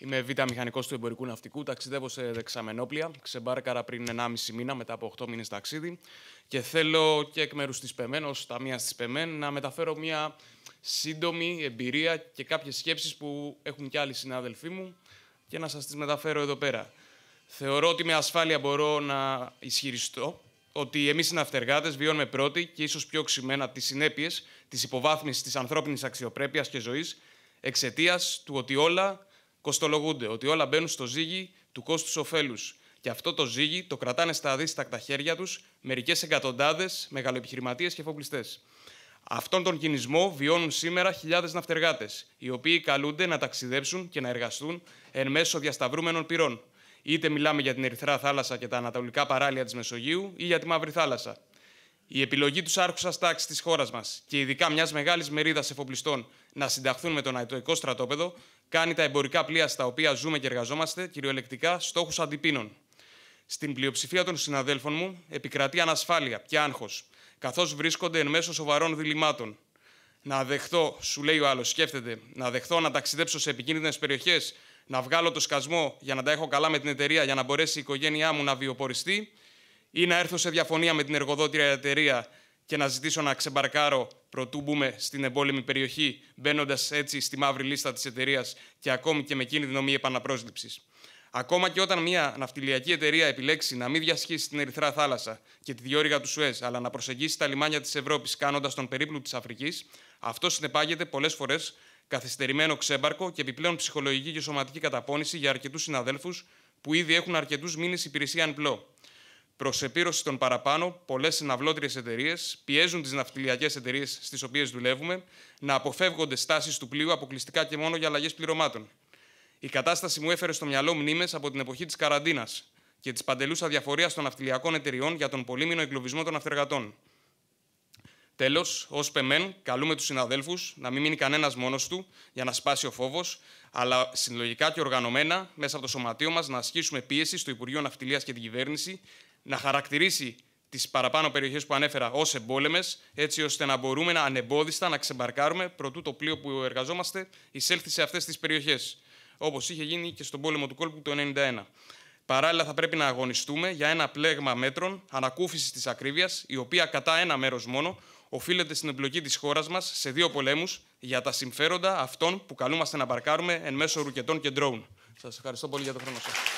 Είμαι β' μηχανικός του εμπορικού ναυτικού. Ταξιδεύω σε δεξαμενόπλια. Ξεμπάρκαρα πριν 1,5 μήνα μετά από 8 μήνες ταξίδι. Και θέλω και εκ μέρους της ΠΕΜΕΝ, ως ταμείας της ΠΕΜΕΝ, να μεταφέρω μια σύντομη εμπειρία και κάποιες σκέψεις που έχουν κι άλλοι συνάδελφοί μου και να σας τις μεταφέρω εδώ πέρα. Θεωρώ ότι με ασφάλεια μπορώ να ισχυριστώ ότι εμείς οι ναυτεργάτες βιώνουμε πρώτοι και ίσως πιο ξημένα τις συνέπειες της υποβάθμισης της ανθρώπινης αξιοπρέπειας και ζωής εξαιτίας του ότι όλα κοστολογούνται, ότι όλα μπαίνουν στο ζύγι του κόστους ωφέλους. Και αυτό το ζύγι το κρατάνε στα αδίστακτα χέρια τους μερικές εκατοντάδες μεγαλοεπιχειρηματίες και εφοπλιστές. Αυτόν τον κινησμό βιώνουν σήμερα χιλιάδες ναυτεργάτες, οι οποίοι καλούνται να ταξιδέψουν και να εργαστούν εν μέσω διασταυρούμενων πυρών. Είτε μιλάμε για την Ερυθρά Θάλασσα και τα ανατολικά παράλια της Μεσογείου ή για τη Μαύρη Θάλασσα. Η επιλογή τους άρχουσα τάξη της χώρας μας και ειδικά μιας μεγάλης μερίδας εφοπλιστών να συνταχθούν με τον Ναϊτοϊκό στρατόπεδο κάνει τα εμπορικά πλοία στα οποία ζούμε και εργαζόμαστε κυριολεκτικά στόχους αντιπίνων. Στην πλειοψηφία των συναδέλφων μου επικρατεί ανασφάλεια και άγχος, καθώς βρίσκονται εν μέσω σοβαρών διλημάτων. Να δεχθώ, σου λέει ο άλλος, σκέφτεται, να δεχθώ να ταξιδέψω σε επικίνδυνες περιοχές, να βγάλω το σκασμό για να τα έχω καλά με την εταιρεία για να μπορέσει η οικογένειά μου να βιοποριστεί ή να έρθω σε διαφωνία με την εργοδότηρα εταιρεία και να ζητήσω να ξεμπαρκάρω προτού μπούμε στην εμπόλεμη περιοχή, μπαίνοντας έτσι στη μαύρη λίστα της εταιρείας και ακόμη και με κίνδυνο μη επαναπρόσληψης. Ακόμα και όταν μια ναυτιλιακή εταιρεία επιλέξει να μην διασχίσει την Ερυθρά Θάλασσα και τη διόρυγα του Σουέζ, αλλά να προσεγγίσει τα λιμάνια της Ευρώπης κάνοντας τον περίπλου της Αφρικής, αυτό συνεπάγεται πολλές φορές καθυστερημένο ξέμπαρκο και επιπλέον ψυχολογική και σωματική καταπώνηση για αρκετούς συναδέλφους που ήδη έχουν αρκετούς μήνες υπηρεσία ανπλό. Προς επίρρωση των παραπάνω, πολλές συναυλότερε εταιρείες πιέζουν τις ναυτιλιακές εταιρείες στις οποίες δουλεύουμε να αποφεύγονται στάσεις του πλοίου αποκλειστικά και μόνο για αλλαγές πληρωμάτων. Η κατάσταση μου έφερε στο μυαλό μνήμες από την εποχή της καραντίνας και της παντελούς αδιαφορίας των ναυτιλιακών εταιριών για τον πολύμηνο εγκλωβισμό των αυτεργατών. Τέλος, ως πεμέν, καλούμε τους συναδέλφους να μην μείνει κανένας μόνος του για να σπάσει ο φόβος, αλλά συλλογικά και οργανωμένα μέσα από το σωματείο μας να ασκήσουμε πίεση στο Υπουργείο Ναυτιλίας και την κυβέρνηση να χαρακτηρίσει τις παραπάνω περιοχές που ανέφερα ως εμπόλεμες, έτσι ώστε να μπορούμε να ανεμπόδιστα να ξεμπαρκάρουμε προτού το πλοίο που εργαζόμαστε εισέλθει σε αυτές τις περιοχές. Όπως είχε γίνει και στον πόλεμο του κόλπου του 1991. Παράλληλα, θα πρέπει να αγωνιστούμε για ένα πλέγμα μέτρων ανακούφισης της ακρίβειας, η οποία κατά ένα μέρος μόνο οφείλεται στην εμπλοκή της χώρας μας σε δύο πολέμους για τα συμφέροντα αυτών που καλούμαστε να μπαρκάρουμε εν μέσω ρουκετών και ντρόουν. Σας ευχαριστώ πολύ για το χρόνο σας.